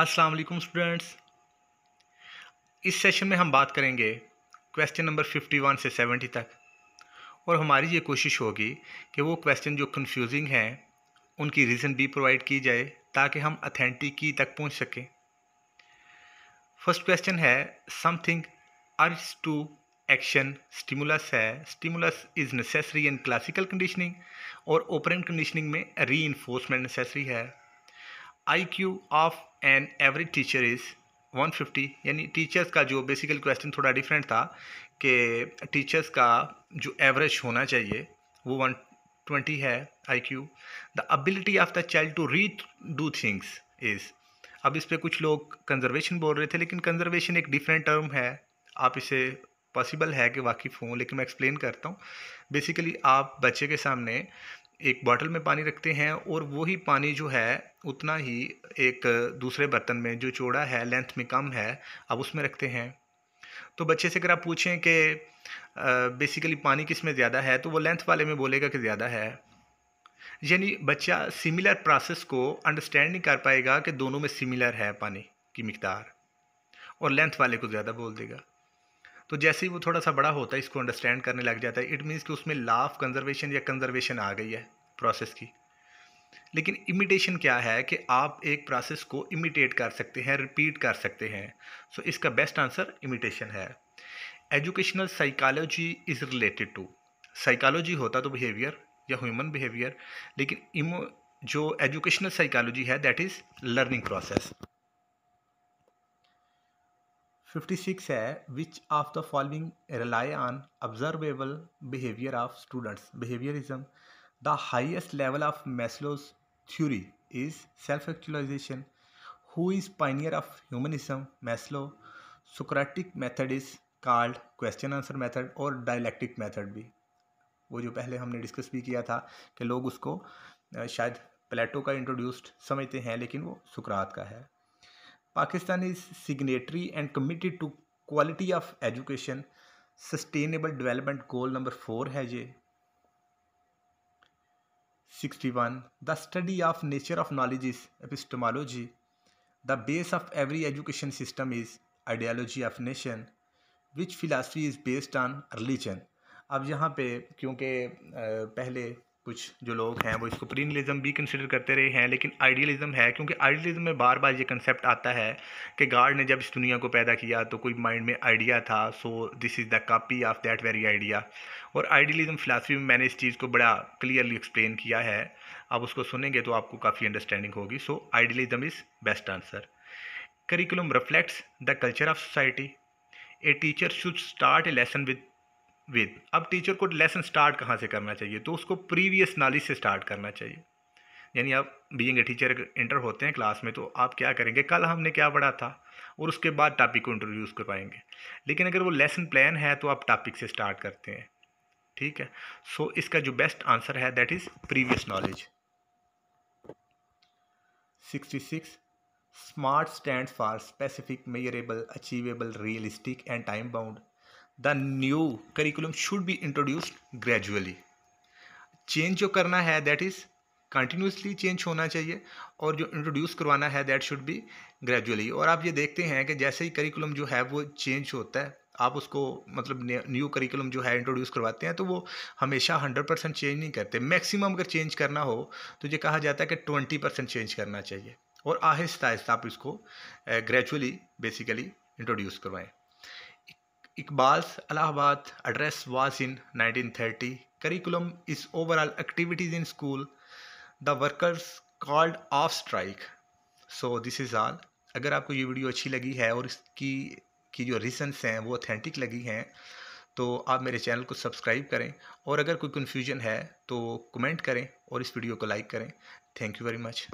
अस्सलाम वालेकुम स्टूडेंट्स इस सेशन में हम बात करेंगे क्वेश्चन नंबर 51 से 70 तक और हमारी ये कोशिश होगी कि वो क्वेश्चन जो कंफ्यूजिंग हैं उनकी रीज़न भी प्रोवाइड की जाए ताकि हम अथेंटिक की तक पहुंच सकें फर्स्ट क्वेश्चन है something urge to action stimulus है stimulus is necessary in classical conditioning और ओपरेंट कंडीशनिंग में री इन्फोर्समेंट नेसेसरी है I Q of an average teacher is 150 यानी टीचर्स का जो बेसिकल क्वेश्चन थोड़ा डिफरेंट था कि टीचर्स का जो एवरेज होना चाहिए वो 120 है I Q the ability of the child to read do things is अब इस पर कुछ लोग कंजर्वेशन बोल रहे थे लेकिन कंजर्वेशन एक डिफरेंट टर्म है आप इसे पॉसिबल है कि वाकिफ़ हों लेकिन मैं एक्सप्लेन करता हूँ बेसिकली आप बच्चे के सामने एक बॉटल में पानी रखते हैं और वही पानी जो है उतना ही एक दूसरे बर्तन में जो चौड़ा है लेंथ में कम है अब उसमें रखते हैं तो बच्चे से अगर आप पूछें कि बेसिकली पानी किस में ज़्यादा है तो वो लेंथ वाले में बोलेगा कि ज़्यादा है यानी बच्चा सिमिलर प्रोसेस को अंडरस्टैंड नहीं कर पाएगा कि दोनों में सिमिलर है पानी की मकदार और लेंथ वाले को ज़्यादा बोल देगा तो जैसे ही वो थोड़ा सा बड़ा होता है इसको अंडरस्टैंड करने लग जाता है इट मीन्स कि उसमें ला ऑफ कंजर्वेशन या कंजर्वेशन आ गई है प्रोसेस की लेकिन इमिटेशन क्या है कि आप एक प्रोसेस को इमिटेट कर सकते हैं रिपीट कर सकते हैं सो so, इसका बेस्ट आंसर इमिटेशन है educational psychology is related to psychology होता तो बिहेवियर या ह्यूमन बिहेवियर लेकिन इमो जो एजुकेशनल साइकोलॉजी है that is learning process fifty six है which of the following rely on observable behaviour of students behaviourism the highest level of Maslow's theory is self actualization who is pioneer of humanism Maslow Socratic method is called question answer method और dialectic method भी वो जो पहले हमने discuss भी किया था कि लोग उसको शायद प्लेटो का इंट्रोड्यूस्ड समझते हैं लेकिन वो सुकरात का है Pakistan is signatory and committed to quality of education sustainable development goal number four है J sixty one the study of nature of knowledge is epistemology the base of every education system is ideology of nation which philosophy is based on religion अब यहाँ पे क्योंकि पहले कुछ जो लोग हैं वो इसको प्रीनलिज्म भी कंसिडर करते रहे हैं लेकिन आइडियलिज्म है क्योंकि आइडियलिज्म में बार बार ये कंसेप्ट आता है कि गाड ने जब इस दुनिया को पैदा किया तो कोई माइंड में आइडिया था so this is the copy of that very idea और आइडियलिज्म फ़िलासफ़ी में मैंने इस चीज़ को बड़ा क्लियरली एक्सप्लेन किया है आप उसको सुनेंगे तो आपको काफ़ी अंडरस्टैंडिंग होगी so idealism is best answer curriculum reflects the culture of society a teacher should start a lesson with with अब टीचर को लेसन स्टार्ट कहाँ से करना चाहिए तो उसको प्रीवियस नॉलेज से स्टार्ट करना चाहिए यानी आप बीइंग ए टीचर इंटर होते हैं क्लास में तो आप क्या करेंगे कल हमने क्या पढ़ा था और उसके बाद टॉपिक को इंट्रोड्यूस करवाएंगे लेकिन अगर वो लेसन प्लान है तो आप टॉपिक से स्टार्ट करते हैं ठीक है सो so, इसका जो बेस्ट आंसर है that is previous knowledge sixty six SMART stand for specific measurable achievable realistic and time bound the new curriculum should be introduced gradually change जो करना है दैट इज़ कंटिन्यूसली चेंज होना चाहिए और जो इंट्रोड्यूस करवाना है दैट शुड बी ग्रेजुअली और आप ये देखते हैं कि जैसे ही करिकुलम जो है वो चेंज होता है आप उसको मतलब न्यू करिकुलम जो है इंट्रोड्यूस करवाते हैं तो वो हमेशा हंड्रेड परसेंट चेंज नहीं करते मैक्सिमम अगर चेंज करना हो तो ये कहा जाता है कि ट्वेंटी परसेंट चेंज करना चाहिए और आहिस्ता आहिस्ता आप इसको ग्रेजुअली बेसिकली इंट्रोड्यूस करवाएं Iqbal's Allahabad address was in 1930 curriculum is overall activities in school the workers called off strike so this is all अगर आपको ये वीडियो अच्छी लगी है और इसकी की जो रीजनस हैं वो ऑथेंटिक लगी हैं तो आप मेरे चैनल को सब्सक्राइब करें और अगर कोई कन्फ्यूजन है तो कमेंट करें और इस वीडियो को लाइक करें थैंक यू वेरी मच